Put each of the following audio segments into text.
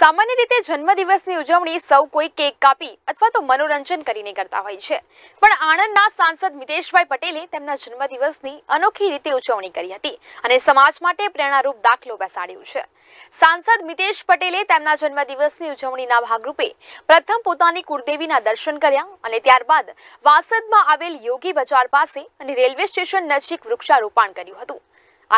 સામાન્ય રીતે જન્મદિવસની ઉજવણી સૌ કોઈ કેક કાપી અથવા તો મનોરંજન કરીને કરતા હોય છે પણ આણંદના સાંસદ મિતેશભાઈ પટેલે તેમના જન્મદિવસની અનોખી રીતે ઉજવણી કરી હતી અને સમાજ માટે પ્રેરણારૂપ દાખલો બેસાડ્યો છે સાંસદ મિતેશ પટેલે તેમના જન્મદિવસની ઉજવણીના ભાગરૂપે પ્રથમ પોતાની કુળદેવીના દર્શન કર્યા અને ત્યારબાદ વાસદમાં આવેલ યોગી બજાર પાસે અને રેલવે સ્ટેશન નજીક વૃક્ષારોપણ કર્યું હતું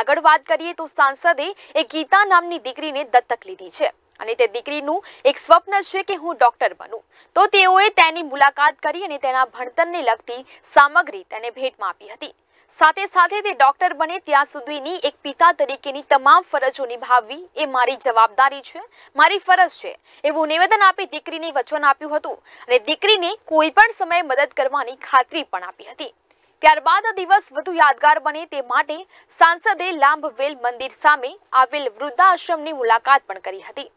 આગળ વાત કરીએ તો સાંસદે એક ગીતા નામની દીકરીને દત્તક લીધી છે અને તે દીકરીનું એક સ્વપ્ન છે કે હું ડોક્ટર બનું તો તેઓએ તેની મુલાકાત કરી અને તેના ભણતરને લગતી સામગ્રી તેને ભેટમાં આપી હતી સાથે સાથે તે ડોક્ટર બને ત્યાં સુધીની એક પિતા તરીકેની તમામ ફરજો નિભાવવી એ મારી જવાબદારી છે મારી ફરજ છે એવું નિવેદન આપી દીકરીને વચન આપ્યું હતું અને દીકરીને કોઈ પણ સમયે મદદ કરવાની ખાતરી પણ આપી હતી ત્યારબાદ આ દિવસ વધુ યાદગાર બને તે માટે સાંસદે લાંભવેલ મંદિર સામે આવેલ વૃદ્ધાશ્રમની મુલાકાત પણ કરી હતી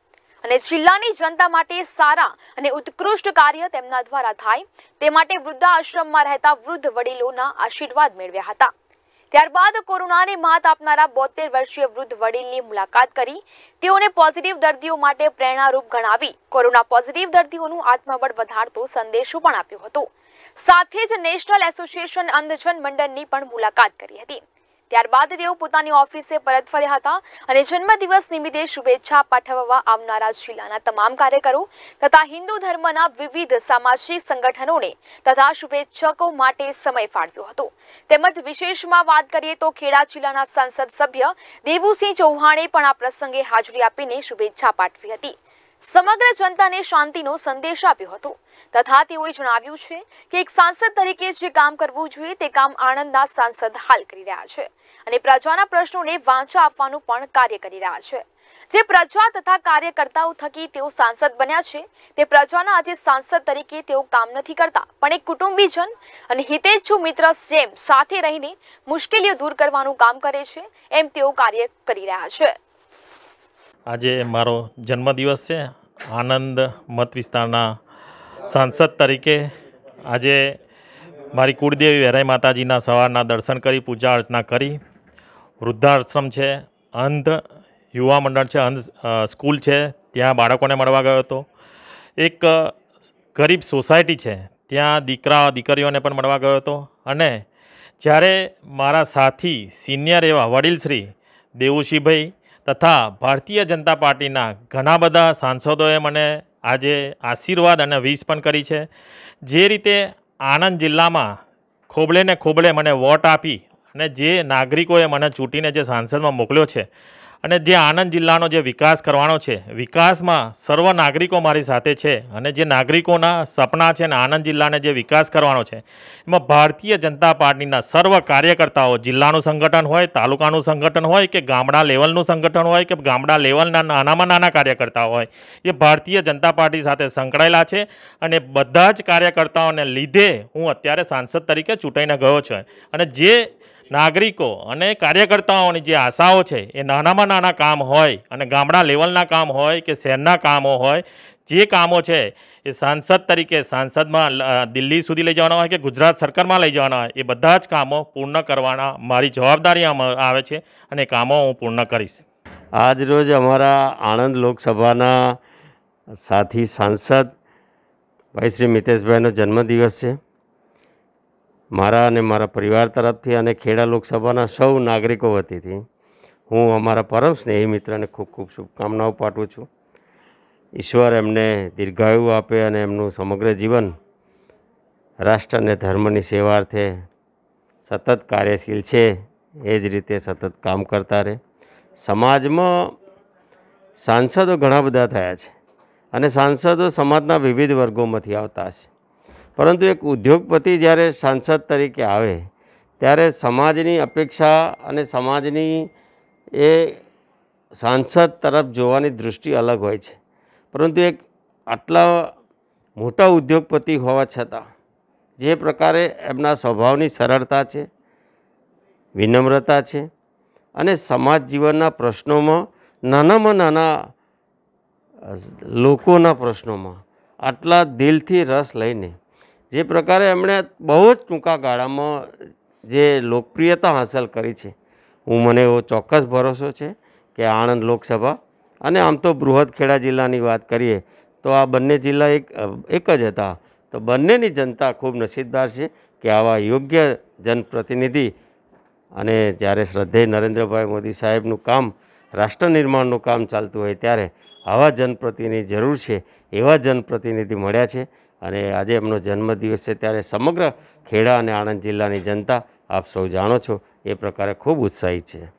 અને જિલ્લાની જનતા માટે સારા અને ઉત્કૃષ્ટ કાર્ય તેમના દ્વારા થાય તે માટે વૃદ્ધાશ્રમમાં રહેતા વૃદ્ધ વડીલોના આશીર્વાદ મેળવ્યા હતા ત્યારબાદ કોરોનાને માત આપનારા બોતેર વર્ષીય વૃદ્ધ વડીલની મુલાકાત કરી તેઓને પોઝિટિવ દર્દીઓ માટે પ્રેરણારૂપ ગણાવી કોરોના પોઝિટિવ દર્દીઓનું આત્મબળ વધારતો સંદેશો પણ આપ્યો હતો સાથે જ નેશનલ એસોસિએશન અંધજન મંડળની પણ મુલાકાત કરી હતી ત્યારબાદ તેઓ પોતાની ઓફિસે પરત ફર્યા હતા અને જન્મદિવસ નિમિત્તે શુભેચ્છા પાઠવવા આવનારા જિલ્લાના તમામ કાર્યકરો તથા હિન્દુ ધર્મના વિવિધ સામાજિક સંગઠનોને તથા શુભેચ્છકો માટે સમય ફાળવ્યો હતો તેમજ વિશેષમાં વાત કરીએ તો ખેડા જિલ્લાના સંસદ સભ્ય દેવુસિંહ ચૌહાણે પણ આ પ્રસંગે હાજરી આપીને શુભેચ્છા પાઠવી હતી સમગ્ર જનતાને શાંતિનો સંદેશ આપ્યો હતો તથા તેઓએ જણાવ્યું છે કે એક સાંસદ તરીકે જે કામ કરવું જોઈએ તે કામ આણંદના સાંસદ હાલ કરી રહ્યા છે અને પ્રજાના પ્રશ્નોને વાંચો આપવાનું પણ કાર્ય કરી રહ્યા છે જે પ્રજા તથા કાર્યકર્તાઓ થકી તેઓ સાંસદ બન્યા છે તે પ્રજાના આજે સાંસદ તરીકે તેઓ કામ નથી કરતા પણ એક કુટુંબીજન અને હિતેચ્છુ મિત્ર જેમ સાથે રહીને મુશ્કેલીઓ દૂર કરવાનું કામ કરે છે એમ તેઓ કાર્ય કરી રહ્યા છે આજે મારો જન્મદિવસ છે આનંદ મત વિસ્તારના સાંસદ તરીકે આજે મારી કુળદેવી વેરાઈ માતાજીના સવારના દર્શન કરી પૂજા અર્ચના કરી વૃદ્ધાશ્રમ છે અંધ યુવા મંડળ છે અંધ સ્કૂલ છે ત્યાં બાળકોને મળવા ગયો હતો એક ગરીબ સોસાયટી છે ત્યાં દીકરા દીકરીઓને પણ મળવા ગયો હતો અને જ્યારે મારા સાથી સિનિયર એવા વડીલશ્રી દેવુશીભાઈ તથા ભારતીય જનતા પાર્ટીના ઘણા બધા સાંસદોએ મને આજે આશીર્વાદ અને વીશ પણ કરી છે જે રીતે આણંદ જિલ્લામાં ખોબળે ને ખોબળે મને વોટ આપી અને જે નાગરિકોએ મને ચૂંટીને જે સાંસદમાં મોકલ્યો છે અને જે આણંદ જિલ્લાનો જે વિકાસ કરવાનો છે વિકાસમાં સર્વ નાગરિકો મારી સાથે છે અને જે નાગરિકોના સપના છે અને આણંદ જિલ્લાને જે વિકાસ કરવાનો છે એમાં ભારતીય જનતા પાર્ટીના સર્વ કાર્યકર્તાઓ જિલ્લાનું સંગઠન હોય તાલુકાનું સંગઠન હોય કે ગામડા લેવલનું સંગઠન હોય કે ગામડા લેવલના નાનામાં નાના કાર્યકર્તાઓ હોય એ ભારતીય જનતા પાર્ટી સાથે સંકળાયેલા છે અને બધા જ કાર્યકર્તાઓને લીધે હું અત્યારે સાંસદ તરીકે ચૂંટાઈને ગયો છું અને જે નાગરિકો અને કાર્યકર્તાઓની જે આશાઓ છે એ નાનામાં નાના કામ હોય અને ગામડા લેવલના કામ હોય કે શહેરના કામો હોય જે કામો છે એ સાંસદ તરીકે સાંસદમાં દિલ્હી સુધી લઈ જવાના હોય કે ગુજરાત સરકારમાં લઈ જવાના હોય એ બધા જ કામો પૂર્ણ કરવાના મારી જવાબદારી આવે છે અને કામો હું પૂર્ણ કરીશ આજ રોજ અમારા આણંદ લોકસભાના સાથી સાંસદ ભાઈ શ્રી મિતેશભાઈનો જન્મદિવસ છે મારા અને મારા પરિવાર તરફથી અને ખેડા લોકસભાના સૌ નાગરિકો વતીથી હું અમારા પરમ સ્નેહી મિત્રને ખૂબ ખૂબ શુભકામનાઓ પાઠવું છું ઈશ્વર એમને દીર્ઘાયુ આપે અને એમનું સમગ્ર જીવન રાષ્ટ્ર અને ધર્મની સેવા અર્થે સતત કાર્યશીલ છે એ જ રીતે સતત કામ કરતા રહે સમાજમાં સાંસદો ઘણા બધા થયા છે અને સાંસદો સમાજના વિવિધ વર્ગોમાંથી આવતા છે પરંતુ એક ઉદ્યોગપતિ જ્યારે સાંસદ તરીકે આવે ત્યારે સમાજની અપેક્ષા અને સમાજની એ સાંસદ તરફ જોવાની દૃષ્ટિ અલગ હોય છે પરંતુ એક આટલા મોટા ઉદ્યોગપતિ હોવા છતાં જે પ્રકારે એમના સ્વભાવની સરળતા છે વિનમ્રતા છે અને સમાજ જીવનના પ્રશ્નોમાં નાનામાં નાના લોકોના પ્રશ્નોમાં આટલા દિલથી રસ લઈને જે પ્રકારે એમણે બહુ જ ટૂંકા ગાળામાં જે લોકપ્રિયતા હાંસલ કરી છે હું મને એવો ચોક્કસ ભરોસો છે કે આણંદ લોકસભા અને આમ તો બૃહદ ખેડા જિલ્લાની વાત કરીએ તો આ બંને જિલ્લા એક એક જ હતા તો બંનેની જનતા ખૂબ નસીબદાર છે કે આવા યોગ્ય જનપ્રતિનિધિ અને જ્યારે શ્રદ્ધેય નરેન્દ્રભાઈ મોદી સાહેબનું કામ રાષ્ટ્ર નિર્માણનું કામ ચાલતું હોય ત્યારે આવા જનપ્રતિનિધિ જરૂર છે એવા જનપ્રતિનિધિ મળ્યા છે અને આજે એમનો જન્મદિવસ છે ત્યારે સમગ્ર ખેડા અને આણંદ જિલ્લાની જનતા આપ સૌ જાણો છો એ પ્રકારે ખૂબ ઉત્સાહિત છે